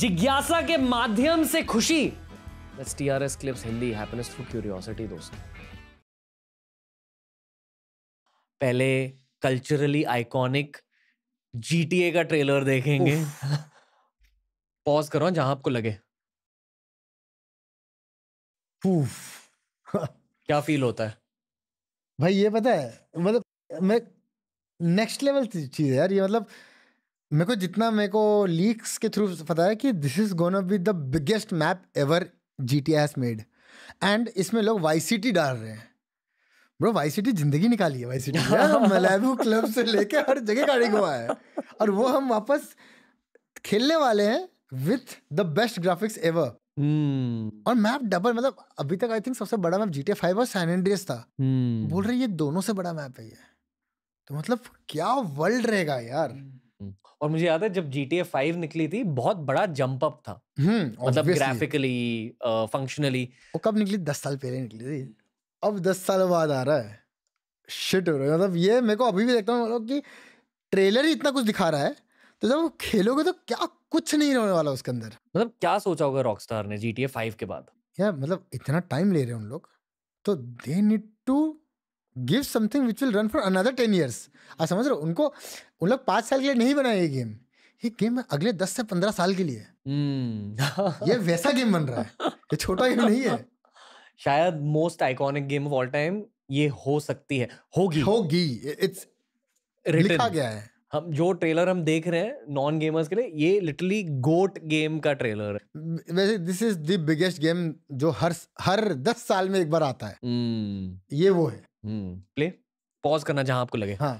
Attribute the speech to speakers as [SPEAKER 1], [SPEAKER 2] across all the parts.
[SPEAKER 1] जिज्ञासा के माध्यम से खुशी दस T R S clips Hindi happiness through curiosity दोस्त पहले कल्चरली आइकॉनिक जीटीए का ट्रेलर देखेंगे पॉज करो जहां आपको लगे
[SPEAKER 2] क्या फील होता है भाई ये पता है मतलब मैं नेक्स्ट लेवल चीज है यार ये मतलब मेरे को जितना मेरे को लीक्स के थ्रू पता है कि this is gonna be the biggest map ever G T S made and इसमें लोग वाई सी टी डाल रहे हैं ब्रो वाई सी टी जिंदगी निकाली है vice city Malibu club से लेके हर जगह गाड़ी घुमा है और वो हम वापस खेलने वाले हैं with the best graphics ever Hmm. और मैप डबल मतलब अभी तक आई थिंक सबसे बड़ा मैप जी टी फाइव और सैन एंड्रियस था hmm. बोल रहे ये दोनों से बड़ा मैप है ये तो मतलब क्या वर्ल्ड रहेगा यार hmm.
[SPEAKER 1] हम्म, और मुझे याद है जब जी टी ए फाइव निकली थी बहुत बड़ा जंप अप था
[SPEAKER 2] हम्म, मतलब ग्राफिकली फंक्शनली वो कब निकली दस साल पहले निकली थी अब दस साल बाद आ रहा है शिट हो रहा है मतलब ये मेरे को अभी भी देखता हूँ मतलब कि ट्रेलर ही इतना कुछ दिखा रहा है तो जब खेलोगे तो क्या कुछ नहीं रहने वाला उसके अंदर
[SPEAKER 1] मतलब क्या सोचा होगा रॉकस्टार ने जी टी फाइव के बाद
[SPEAKER 2] क्या मतलब इतना टाइम ले रहे हैं उन लोग तो they need to give something which will run for another ten years आप समझ रहे हो उनको उन लोग पाँच साल के लिए नहीं बनाए ये गेम ये गेम अगले दस से पंद्रह साल के लिए हम्म। ये वैसा गेम बन रहा है ये छोटा गेम नहीं है शायद
[SPEAKER 1] most iconic game of all time ये हो सकती है होगी होगी इट्स
[SPEAKER 2] लिखा गया है
[SPEAKER 1] हम जो ट्रेलर हम देख रहे हैं नॉन गेमर्स के लिए ये लिटरली गोट गेम का ट्रेलर
[SPEAKER 2] है वैसे this is the biggest game जो हर हर दस साल में एक बार आता है mm. ये वो है
[SPEAKER 1] प्ले हम्म। पॉज करना जहां आपको लगे हाँ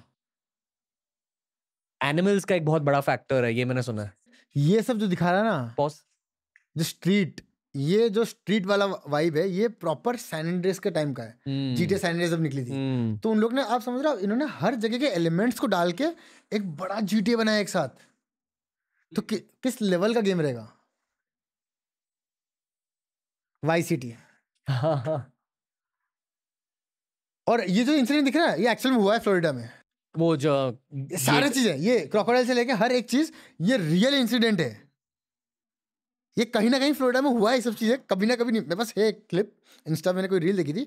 [SPEAKER 1] एनिमल्स का एक बहुत बड़ा फैक्टर है ये मैंने सुना है
[SPEAKER 2] ये सब जो दिखा रहा है ना पॉज जो स्ट्रीट ये जो स्ट्रीट वाला वाइब है ये प्रॉपर सैनडेस के टाइम का है जीटे हम्म। सैनडेस जब निकली थी हम्म। तो उन लोग ने आप समझ रहे हो इन्होंने हर जगह के एलिमेंट्स को डाल के एक बड़ा जीटे बनाया एक साथ तो कि, किस लेवल का गेम रहेगा वाई हाँ, सिटी हाँ। और ये जो इंसिडेंट दिख रहा है ये एक्चुअल में हुआ है फ्लोरिडा में वो जो सारी चीजें ये क्रोकोडाइल से लेके हर एक चीज ये रियल इंसिडेंट है ये कहीं ना कहीं फ्लोरिडा में हुआ है ये सब चीजें कभी ना कभी नहीं मेरे पास है एक क्लिप इंस्टा मैंने कोई रील देखी थी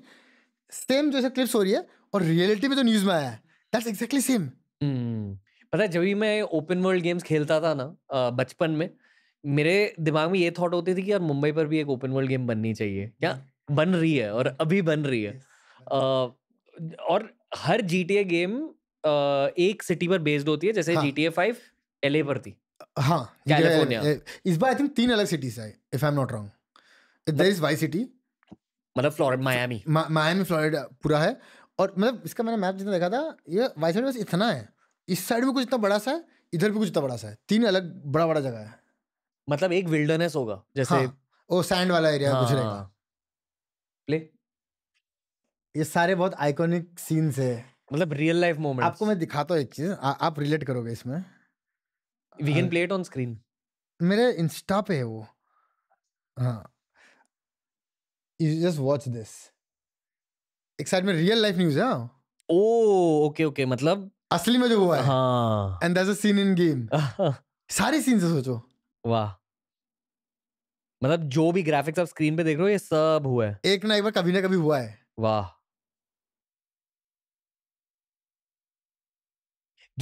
[SPEAKER 2] सेम जैसे क्लिप्स हो रही है और रियलिटी में तो न्यूज में आया है दैट्स एग्जैक्टली सेम
[SPEAKER 1] पता है जब भी मैं ओपन वर्ल्ड गेम्स खेलता था ना बचपन में मेरे दिमाग में ये थॉट होती थी कि यार मुंबई पर भी एक ओपन वर्ल्ड गेम बननी चाहिए या बन रही है और अभी बन रही है और हर जी टी ए गेम एक सिटी पर बेस्ड होती है जैसे G T A five L A पर थी
[SPEAKER 2] हाँ कैलिफोर्निया इस बार आई थिंक तीन अलग सिटीज है if I am not wrong there is Vice City मतलब फ्लोरिडा मायामी मायामी फ्लोरिडा पूरा है और मतलब इसका मैंने मैप जितना देखा था ये वाई साइड बस इतना है इस साइड में कुछ इतना बड़ा सा है इधर भी कुछ इतना बड़ा सा है तीन अलग बड़ा बड़ा जगह है मतलब एक विल्डरनेस होगा जैसे हाँ, ओ सैंड वाला एरिया हाँ, कुछ रहेगा प्ले ये सारे बहुत आइकॉनिक सीन्स है मतलब रियल लाइफ मोमेंट आपको मैं दिखाता हूँ एक चीज आप रिलेट करोगे इसमें we can play it on screen मेरे इंस्टा पे है वो हाँ यू जस्ट वॉच दिस एक साइड में रियल लाइफ न्यूज है ओ ओके ओके मतलब असली में जो हुआ है हाँ and that's a scene in game सारे सीन्स सोचो वाह मतलब जो भी ग्राफिक्स आप स्क्रीन पे देख रहे हो ये सब हुआ है एक ना एक बार कभी ना कभी हुआ है
[SPEAKER 1] वाह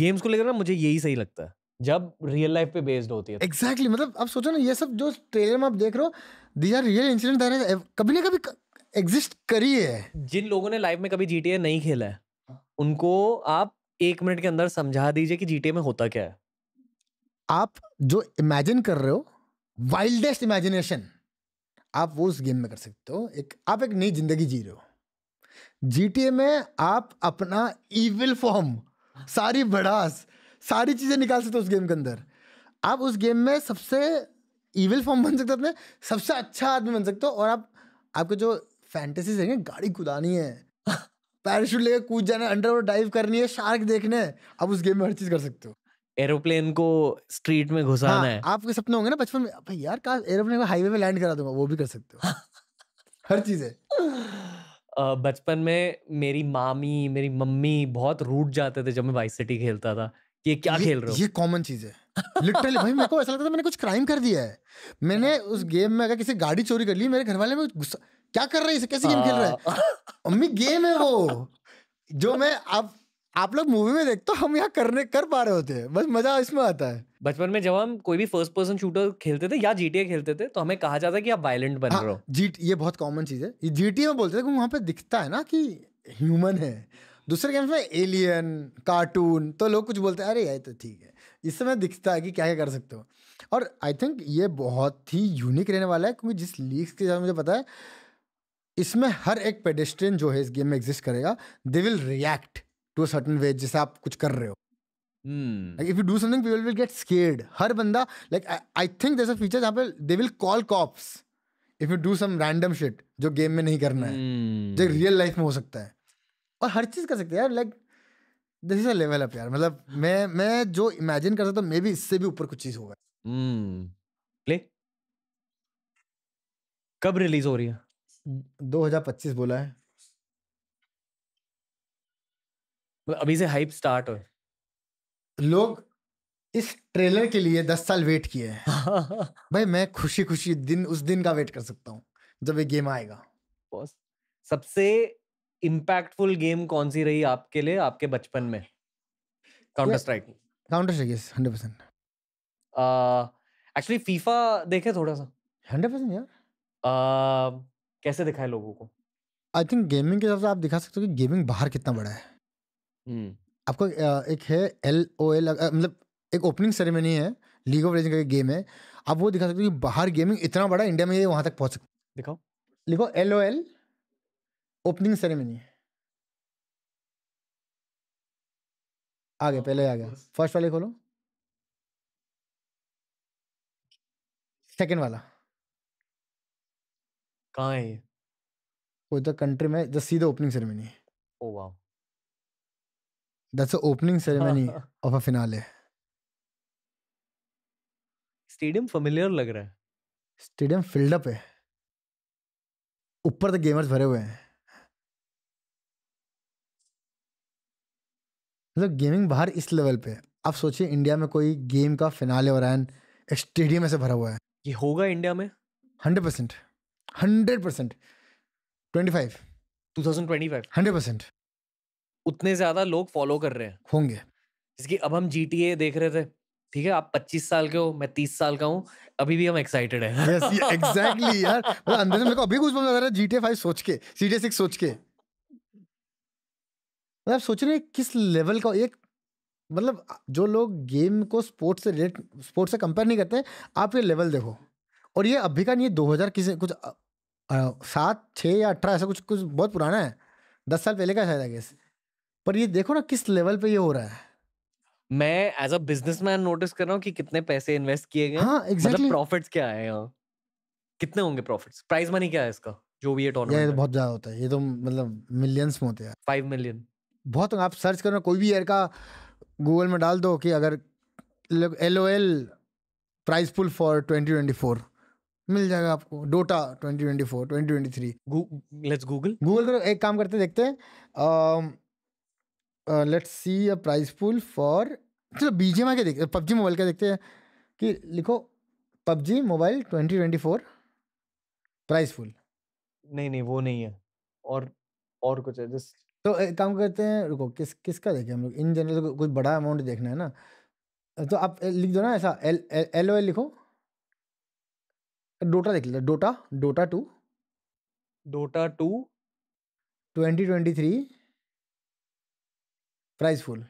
[SPEAKER 1] गेम्स को लेकर ना मुझे यही सही लगता है जब रियल लाइफ पे बेस्ड होती है
[SPEAKER 2] एग्जैक्टली तो। exactly, मतलब आप सोचो ना ये सब जो ट्रेलर में आप देख रहे हो दीज आर रियल इंसिडेंट आ रहे कभी ना कभी एग्जिस्ट करी है
[SPEAKER 1] जिन लोगों ने लाइफ में कभी जी नहीं खेला है हाँ। उनको आप एक मिनट के अंदर समझा दीजिए कि जी में होता क्या है
[SPEAKER 2] आप जो इमेजिन कर रहे हो वाइल्डेस्ट इमेजिनेशन आप वो उस गेम में कर सकते हो एक आप एक नई जिंदगी जी रहे हो जी में आप अपना इविल फॉर्म सारी भड़ास सारी चीज़ें निकाल सकते हो उस गेम के अंदर आप उस गेम में सबसे इविल फॉर्म बन सकते हो अपने सबसे अच्छा आदमी बन सकते हो और आप आपके जो फैंटेसीज है गाड़ी कुदानी है पैराशूट लेकर कूद जाना है अंडर डाइव करनी है शार्क देखने आप उस गेम में हर चीज़ कर सकते हो
[SPEAKER 1] एरोप्लेन को स्ट्रीट में घुसाना हाँ, है
[SPEAKER 2] आपके सपने होंगे ना बचपन में भाई यार का एरोप्लेन को हाईवे में लैंड करा दूंगा वो भी कर सकते हो
[SPEAKER 1] हर चीज़ है बचपन में मेरी मामी, मेरी मम्मी बहुत रूट जाते थे जब मैं वाइस
[SPEAKER 2] सिटी खेलता था, कि ये क्या ये खेल रहे हो? ये कॉमन चीज़ है। लिटरली भाई मेरे को ऐसा लगता था मैंने कुछ क्राइम कर दिया है। मैंने उस गेम में अगर किसी गाड़ी चोरी कर ली मेरे घर वाले में गुस्सा क्या कर रहे हैं इसे कैसे गेम खेल रहा है? मम्मी हाँ। गेम है वो। जो मैं अब आप लोग मूवी में देखते हो हम यहाँ करने कर पा रहे होते हैं बस मजा इसमें आता है
[SPEAKER 1] बचपन में जब हम कोई भी फर्स्ट पर्सन शूटर खेलते थे या जीटीए खेलते थे तो हमें कहा जाता है कि आप वायलेंट बन हाँ, रहे हो
[SPEAKER 2] जी ये बहुत कॉमन चीज है जीटीए में बोलते थे वहाँ पे दिखता है ना कि ह्यूमन है दूसरे गेम्स में एलियन कार्टून तो लोग कुछ बोलते हैं अरे ये तो ठीक है इस समय दिखता है कि क्या क्या कर सकते हो और आई थिंक ये बहुत ही यूनिक रहने वाला है क्योंकि जिस लीग के साथ मुझे पता है इसमें हर एक पेडेस्ट्रियन जो है इस गेम में एग्जिस्ट करेगा they will react to certain way जैसे आप कुछ कर रहे हो if you do something people will get scared हर बंदा like I think a feature जहाँ पे they will call cops if you do some random shit जो गेम में नहीं करना है hmm. जो रियल लाइफ में हो सकता है और हर चीज़ कर सकते हैं यार like this is a level up यार मतलब मैं मैं जो इमेजिन कर सकता हूँ मे बी इससे भी ऊपर कुछ चीज़ होगा प्ले
[SPEAKER 1] hmm. कब रिलीज हो रही है
[SPEAKER 2] 2025 बोला है अभी से हाइप स्टार्ट हो लोग इस ट्रेलर के लिए दस साल वेट किए हैं भाई मैं खुशी खुशी दिन उस दिन का वेट कर सकता हूँ जब ये गेम आएगा बॉस
[SPEAKER 1] सबसे इम्पैक्टफुल गेम कौन सी रही आपके लिए आपके बचपन में
[SPEAKER 2] counter strike counter strike yes hundred percent
[SPEAKER 1] actually FIFA देखे थोड़ा सा हंड्रेड परसेंट यार कैसे दिखाए लोगों को
[SPEAKER 2] आई थिंक गेमिंग के हिसाब से आप दिखा सकते हो कि गेमिंग बाहर कितना बड़ा है हम्म। आपको एक है एल ओ एल मतलब एक ओपनिंग सेरेमनी है लीग ऑफ लेजेंड का गेम है आप वो दिखा सकते हो कि बाहर गेमिंग इतना बड़ा इंडिया में ये वहाँ तक पहुँच सकते दिखाओ लिखो L O L opening ceremony आ गया पहले आ गया फर्स्ट वाले खोलो सेकंड वाला कहाँ है ये कोई तो कंट्री में जस्ट सीधे ओपनिंग सेरेमनी ओ वाह That's the opening ceremony of a finale.
[SPEAKER 1] Stadium familiar लग रहा है
[SPEAKER 2] Stadium filled up है ऊपर तो gamers भरे हुए हैं मतलब गेमिंग बाहर इस लेवल पे आप सोचिए इंडिया में कोई गेम का फिनाले हो रहा है स्टेडियम ऐसे भरा हुआ है ये होगा इंडिया में hundred percent hundred percent twenty five two thousand twenty five hundred percent
[SPEAKER 1] उतने ज्यादा लोग फॉलो कर रहे हैं होंगे जिसकी अब हम जी देख रहे थे ठीक है आप 25 साल के हो मैं 30 साल का हूँ अभी भी हम एक्साइटेड हैं yes, exactly, यार मतलब अंदर से मेरे को
[SPEAKER 2] अभी कुछ बोल रहा है जी टी सोच के सी टी सिक्स सोच के मतलब आप सोच रहे किस लेवल का एक मतलब जो लोग गेम को स्पोर्ट्स से रिलेट स्पोर्ट्स से कंपेयर नहीं करते आप ये लेवल देखो और ये अभी का नहीं है दो हज़ार किसी कुछ सात छः या अठारह ऐसा कुछ कुछ बहुत पुराना है दस साल पहले का शायद आई गेस पर ये देखो ना किस लेवल पे ये हो रहा है
[SPEAKER 1] मैं एज अ बिजनेसमैन नोटिस कर रहा हूँ कि कितने पैसे इन्वेस्ट किए गए हाँ, मतलब exactly. मतलब प्रॉफिट्स क्या है यहाँ कितने होंगे प्रॉफिट्स प्राइस मनी क्या है इसका जो भी ये टूर्नामेंट ये तो बहुत
[SPEAKER 2] ज्यादा होता है ये तो मतलब मिलियंस में होते हैं फाइव मिलियन बहुत आप सर्च करो कोई भी एयर का गूगल में डाल दो कि अगर L O L prize pool for twenty twenty four मिल जाएगा आपको Dota twenty twenty four twenty twenty three let's Google Google एक काम करते देखते हैं let's see a price pool for चलो बीजेम के देखते पबजी मोबाइल का देखते हैं कि लिखो PUBG mobile twenty twenty four price pool नहीं नहीं वो नहीं है
[SPEAKER 1] और और कुछ है जस्ट
[SPEAKER 2] तो एक काम करते हैं रुको किस किसका देखें हम लोग इन जनरल तो कोई बड़ा अमाउंट देखना है ना तो आप लिख दो ना ऐसा एल एल ओ एल लिखो डोटा देख लेते Dota Dota two Dota two twenty twenty three price pool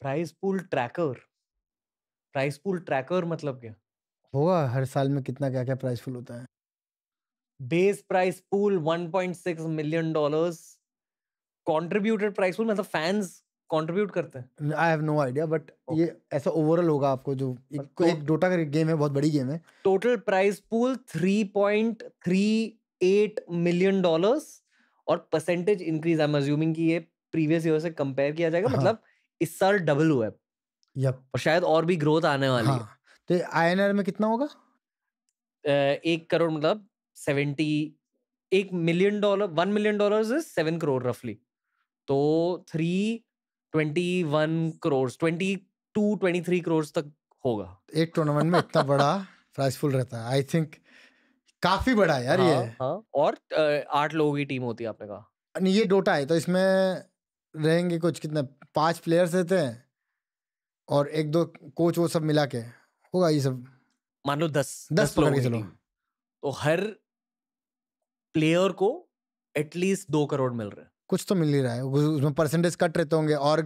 [SPEAKER 1] price pool tracker price pool tracker मतलब क्या
[SPEAKER 2] होगा हर साल में कितना क्या क्या प्राइस पूल होता है
[SPEAKER 1] base price pool 1.6 million dollars contributed price pool मतलब फैंस कंट्रीब्यूट करते
[SPEAKER 2] हैं I have no idea but ये ऐसा ओवरऑल होगा आपको जो एक, एक डोटा का गेम है बहुत बड़ी गेम है
[SPEAKER 1] total price pool 3.38 million dollars और percentage increase I am assuming कि ये प्रीवियस ईयर से कंपेयर किया जाएगा हाँ. मतलब इस साल डबल हुआ है यप और शायद और भी ग्रोथ आने वाली हाँ. है तो
[SPEAKER 2] आईएनआर में कितना होगा
[SPEAKER 1] एक करोड़ मतलब सेवेंटी एक million dollar one million dollar seven crore रफली तो three twenty one crore twenty two twenty three crore तक होगा
[SPEAKER 2] एक टूर्नामेंट में इतना बड़ा प्राइसफुल रहता है आई थिंक
[SPEAKER 1] काफी बड़ा यार हाँ, ये हाँ, हाँ। और आठ लोगों की टीम होती है आपने कहा
[SPEAKER 2] ये डोटा है तो इसमें रहेंगे कुछ कितने पांच प्लेयर्स रहते हैं और एक दो कोच वो सब मिला के होगा ये सब
[SPEAKER 1] मान लो दस दस पकड़ के चलो तो हर प्लेयर को एटलीस्ट दो करोड़ मिल रहे है
[SPEAKER 2] कुछ तो मिल ही रहा है उसमें परसेंटेज कट रहते होंगे और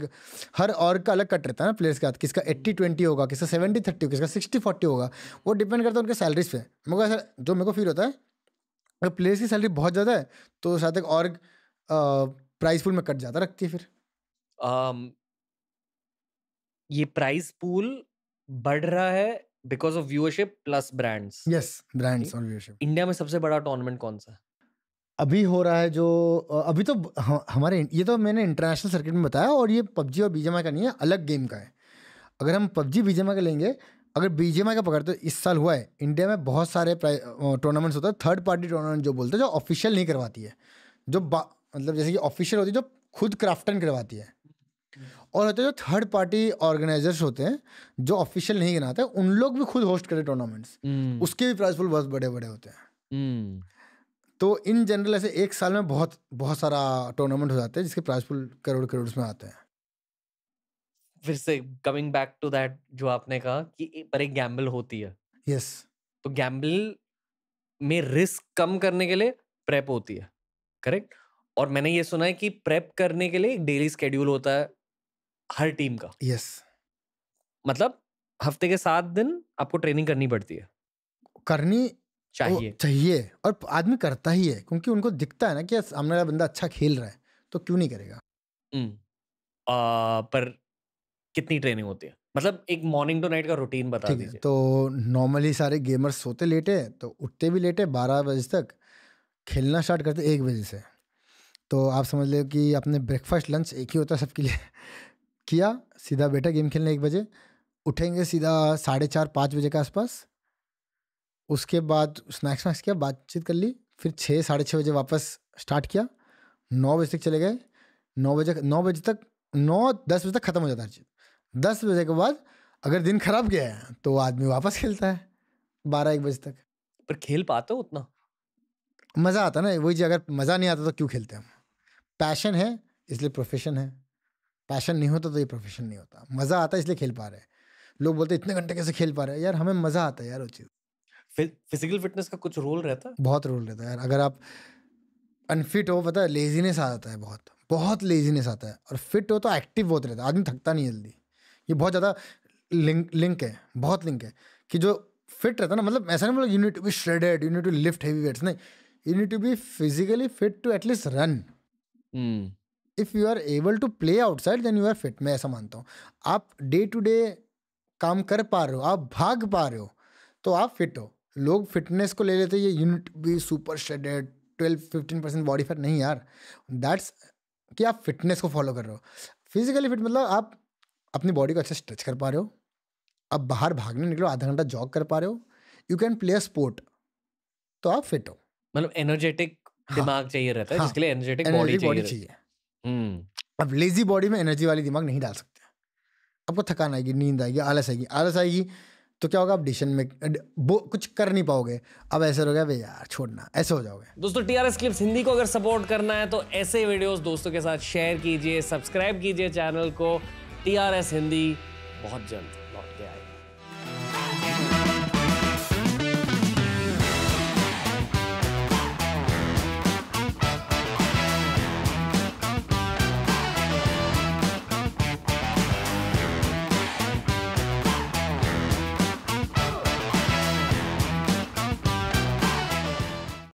[SPEAKER 2] हर और का अलग कट रहता है ना प्लेयर्स के साथ किसका एट्टी ट्वेंटी होगा किसका सेवेंटी थर्टी होगा किसका सिक्सटी फोर्टी होगा वो डिपेंड करता है उनके सैलरीज पे मगर ऐसा जो मेरे को फील होता है अगर प्लेयर्स की सैलरी बहुत ज़्यादा है तो शायद एक और प्राइस पूल में कट जाता रखती है फिर um, ये प्राइस पूल बढ़ रहा है because
[SPEAKER 1] of viewership plus brands
[SPEAKER 2] yes brands और व्यूअरशिप
[SPEAKER 1] इंडिया में सबसे बड़ा टूर्नामेंट कौन सा है
[SPEAKER 2] अभी हो रहा है जो अभी तो हमारे ये तो मैंने इंटरनेशनल सर्किट में बताया और ये पबजी और बीजेमा का नहीं है अलग गेम का है अगर हम पबजी बीजेमा का लेंगे अगर बीजेमा का पकड़ते तो इस साल हुआ है इंडिया में बहुत सारे टूर्नामेंट्स होते हैं थर्ड पार्टी टूर्नामेंट जो बोलते हैं जो ऑफिशियल नहीं करवाती है जो मतलब जैसे कि ऑफिशियल होती है जो खुद क्राफ्टन करवाती है और होते जो थर्ड पार्टी ऑर्गेनाइजर्स होते हैं जो ऑफिशियल नहीं गिनाते उन लोग भी खुद होस्ट करते टूर्नामेंट्स हम्म। उसके भी प्राइज पूल बहुत बड़े बड़े होते हैं हम्म। तो इन जनरल ऐसे एक साल में बहुत बहुत सारा टूर्नामेंट हो जाते हैं जिसके प्राइज पूल करोड़ करोड़ में आते हैं
[SPEAKER 1] फिर से कमिंग बैक टू दैट जो आपने कहा कि पर एक गैम्बल होती है यस yes. तो गैम्बल में रिस्क कम करने के लिए प्रेप होती है करेक्ट और मैंने ये सुना है कि प्रेप करने के लिए एक डेली स्केड्यूल होता है हर टीम का यस मतलब हफ्ते के सात दिन आपको ट्रेनिंग
[SPEAKER 2] करनी पड़ती है करनी चाहिए चाहिए और आदमी करता ही है क्योंकि उनको दिखता है ना कि सामने वाला बंदा अच्छा खेल रहा है तो क्यों नहीं करेगा
[SPEAKER 1] हम्म। आ, पर कितनी ट्रेनिंग होती है मतलब एक मॉर्निंग टू नाइट का रूटीन बता दीजिए
[SPEAKER 2] तो नॉर्मली सारे गेमर्स सोते लेटे तो उठते भी लेटे बारह बजे तक खेलना स्टार्ट करते एक बजे से तो आप समझ लो कि आपने ब्रेकफास्ट लंच एक ही होता है सबके लिए किया सीधा बेटा गेम खेलने एक बजे उठेंगे सीधा साढ़े चार पाँच बजे के आसपास उसके बाद स्नैक्स वैक्स किया बातचीत कर ली फिर छः साढ़े छः बजे वापस स्टार्ट किया नौ बजे तक चले गए नौ बजे नौ बजे तक नौ दस बजे तक ख़त्म हो जाता है हर चीज़ दस बजे के बाद अगर दिन खराब गया है तो आदमी वापस खेलता है बारह एक बजे तक पर खेल पाते हो उतना मज़ा आता ना वही जी अगर मज़ा नहीं आता तो क्यों खेलते हैं पैशन है इसलिए प्रोफेशन है पैशन नहीं होता तो ये प्रोफेशन नहीं होता मज़ा आता है इसलिए खेल पा रहे हैं लोग बोलते हैं इतने घंटे कैसे खेल पा रहे हैं यार हमें मज़ा आता है यार वो
[SPEAKER 1] चीज़ फिजिकल फिटनेस का कुछ रोल रहता
[SPEAKER 2] है बहुत रोल रहता है यार अगर आप अनफिट हो पता है लेजीनेस आ जाता है बहुत बहुत लेजीनेस आता है और फिट हो तो एक्टिव बहुत रहता है आदमी थकता नहीं जल्दी ये बहुत ज़्यादा लिंक लिंक है बहुत लिंक है कि जो फिट रहता है ना मतलब ऐसा नहीं मतलब you need to be shredded you need to lift heavy weights नहीं you need to be physically fit to at least run if you are able to play outside then you are fit मैं ऐसा मानता हूँ आप day to day काम कर पा रहे हो आप भाग पा रहे हो तो आप फिट हो लोग फिटनेस को ले लेते ये यूनिट भी super shredded twelve fifteen percent body fat नहीं यार दैट्स कि आप फिटनेस को फॉलो कर रहे हो फिजिकली फिट मतलब आप अपनी बॉडी को अच्छा स्ट्रेच कर पा रहे हो आप बाहर भागने निकलो आधा घंटा जॉग कर पा रहे हो you can play a sport तो आप फिट हो
[SPEAKER 1] मतलब एनर्जेटिक हाँ। दिमाग चाहिए रहता है हाँ। जिसके लिए एनर्जेटिक बॉडी चाहिए हम्म।
[SPEAKER 2] अब लेजी बॉडी में एनर्जी वाली दिमाग नहीं डाल सकते आपको थकान आएगी नींद आएगी आलस आएगी आलस आएगी तो क्या होगा आप डिसीजन में वो कुछ कर नहीं पाओगे अब ऐसे हो गया भाई यार छोड़ना ऐसे हो जाओगे
[SPEAKER 1] दोस्तों T R S clips Hindi को अगर सपोर्ट करना है तो ऐसे वीडियोस दोस्तों के साथ शेयर कीजिए सब्सक्राइब कीजिए चैनल को टी आर एस हिंदी बहुत जल्द